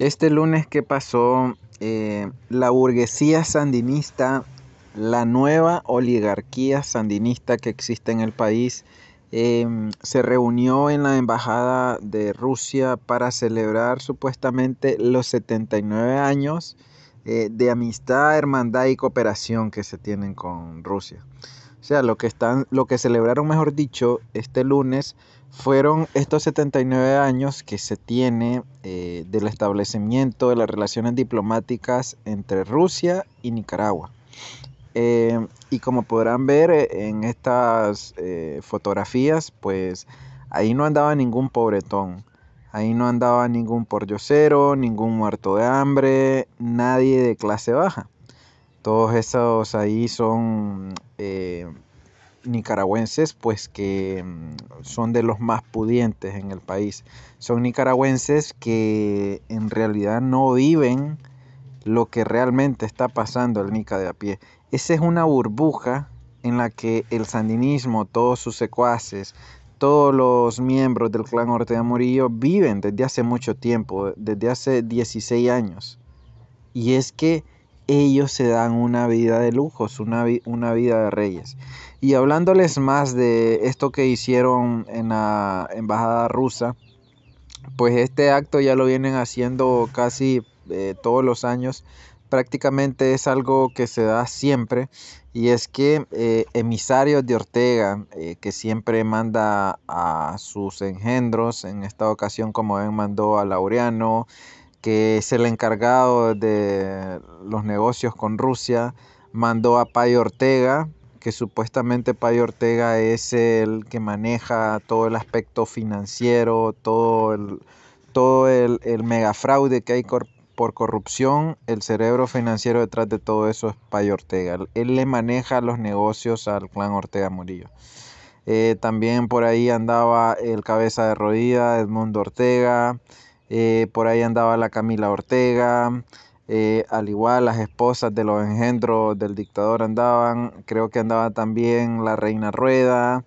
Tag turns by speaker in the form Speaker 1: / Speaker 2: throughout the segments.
Speaker 1: Este lunes que pasó, eh, la burguesía sandinista, la nueva oligarquía sandinista que existe en el país, eh, se reunió en la Embajada de Rusia para celebrar supuestamente los 79 años eh, de amistad, hermandad y cooperación que se tienen con Rusia sea, lo que, están, lo que celebraron, mejor dicho, este lunes fueron estos 79 años que se tiene eh, del establecimiento de las relaciones diplomáticas entre Rusia y Nicaragua. Eh, y como podrán ver eh, en estas fotografías, pues ahí no andaba ningún pobretón. Ahí no andaba ningún pordiosero, ningún muerto de hambre, nadie de clase baja. Todos esos ahí son eh, nicaragüenses, pues que mm, son de los más pudientes en el país. Son nicaragüenses que en realidad no viven lo que realmente está pasando el Nica de a pie. Esa es una burbuja en la que el sandinismo, todos sus secuaces, todos los miembros del clan Ortega Murillo viven desde hace mucho tiempo, desde hace 16 años. Y es que ellos se dan una vida de lujos, una, una vida de reyes. Y hablándoles más de esto que hicieron en la embajada rusa, pues este acto ya lo vienen haciendo casi eh, todos los años. Prácticamente es algo que se da siempre y es que eh, emisarios de Ortega, eh, que siempre manda a sus engendros, en esta ocasión como ven mandó a Laureano, que es el encargado de los negocios con Rusia, mandó a Pay Ortega, que supuestamente Pay Ortega es el que maneja todo el aspecto financiero, todo el, todo el, megafraude que hay por corrupción, el cerebro financiero detrás de todo eso es Pay Ortega. Él le maneja los negocios al clan Ortega Murillo. Eh, también por ahí andaba el cabeza de rodilla, Edmundo Ortega, eh, por ahí andaba la Camila Ortega. Eh, al igual las esposas de los engendros del dictador andaban, creo que andaba también la reina Rueda,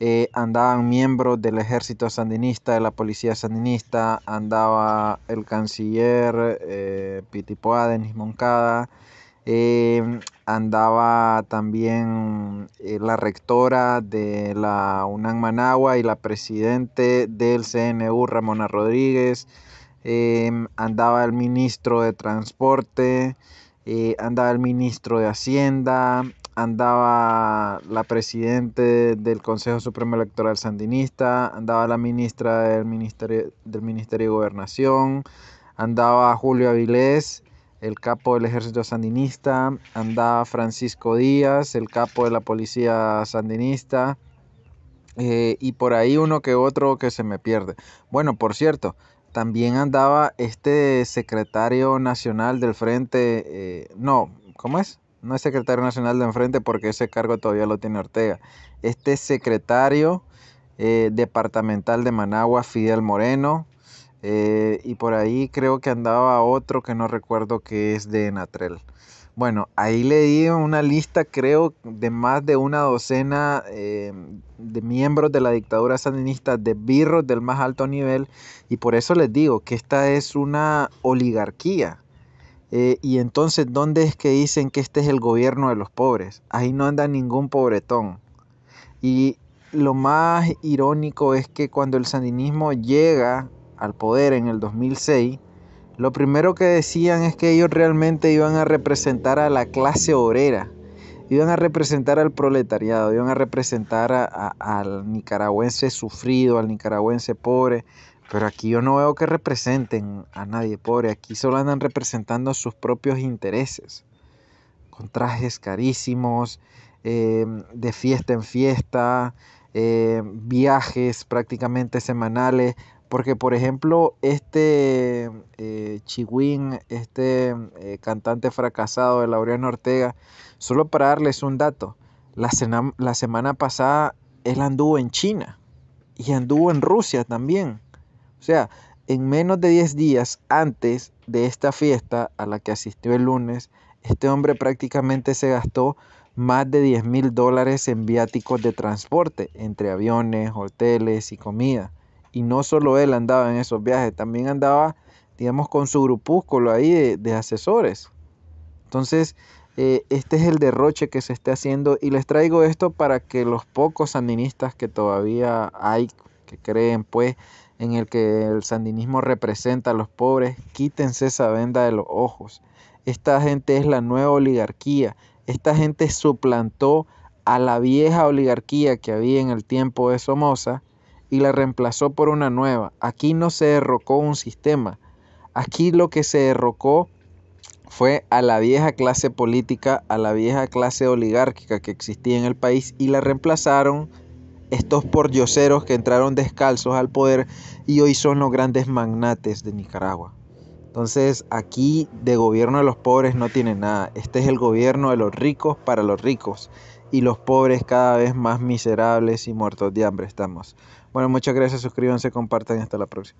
Speaker 1: eh, andaban miembros del ejército sandinista, de la policía sandinista, andaba el canciller eh, Denis Moncada, Em, andaba también eh, la rectora de la UNAM Managua y la presidente del CNU, Ramona Rodríguez. Em, andaba el ministro de Transporte, eh, andaba el ministro de Hacienda, andaba la presidente del Consejo Supremo Electoral Sandinista, andaba la ministra del Ministerio, del Ministerio de Gobernación, andaba Julio Avilés el capo del ejército sandinista, andaba Francisco Díaz, el capo de la policía sandinista, eh, y por ahí uno que otro que se me pierde. Bueno, por cierto, también andaba este secretario nacional del Frente, eh, no, ¿cómo es? No es secretario nacional del Frente porque ese cargo todavía lo tiene Ortega. Este secretario eh, departamental de Managua, Fidel Moreno, eh, y por ahí creo que andaba otro que no recuerdo que es de Natrel Bueno, ahí le di una lista, creo, de más de una docena eh, de miembros de la dictadura sandinista, de birros del más alto nivel, y por eso les digo que esta es una oligarquía. Eh, y entonces, ¿dónde es que dicen que este es el gobierno de los pobres? Ahí no anda ningún pobretón. Y lo más irónico es que cuando el sandinismo llega al poder en el 2006, lo primero que decían es que ellos realmente iban a representar a la clase obrera, iban a representar al proletariado, iban a representar a, al nicaragüense sufrido, al nicaragüense pobre, pero aquí yo no veo que representen a nadie pobre, aquí solo andan representando sus propios intereses, con trajes carísimos, eh, de fiesta en fiesta, eh, viajes prácticamente semanales porque, por ejemplo, este eh, Chihuín, este eh, cantante fracasado de Laureano Ortega, solo para darles un dato, la, la semana pasada él anduvo en China y anduvo en Rusia también. O sea, en menos de 10 días antes de esta fiesta a la que asistió el lunes, este hombre prácticamente se gastó más de 10 mil dólares en viáticos de transporte, entre aviones, hoteles y comida. Y no solo él andaba en esos viajes, también andaba, digamos, con su grupúsculo ahí de, asesores. Entonces, eh, este es el derroche que se está haciendo y les traigo esto para que los pocos sandinistas que todavía hay, que creen pues en el que el sandinismo representa a los pobres, quítense esa venda de los ojos. Esta gente es la nueva oligarquía. Esta gente suplantó a la vieja oligarquía que había en el tiempo de Somoza y la reemplazó por una nueva. Aquí no se derrocó un sistema. Aquí lo que se derrocó fue a la vieja clase política, a la vieja clase oligárquica que existía en el país y la reemplazaron estos pordioseros que entraron descalzos al poder y hoy son los grandes magnates de Nicaragua. Entonces aquí de gobierno de los pobres no tiene nada. Este es el gobierno de los ricos para los ricos y los pobres cada vez más miserables y muertos de hambre estamos. Bueno, muchas gracias, suscríbanse, compartan, hasta la próxima.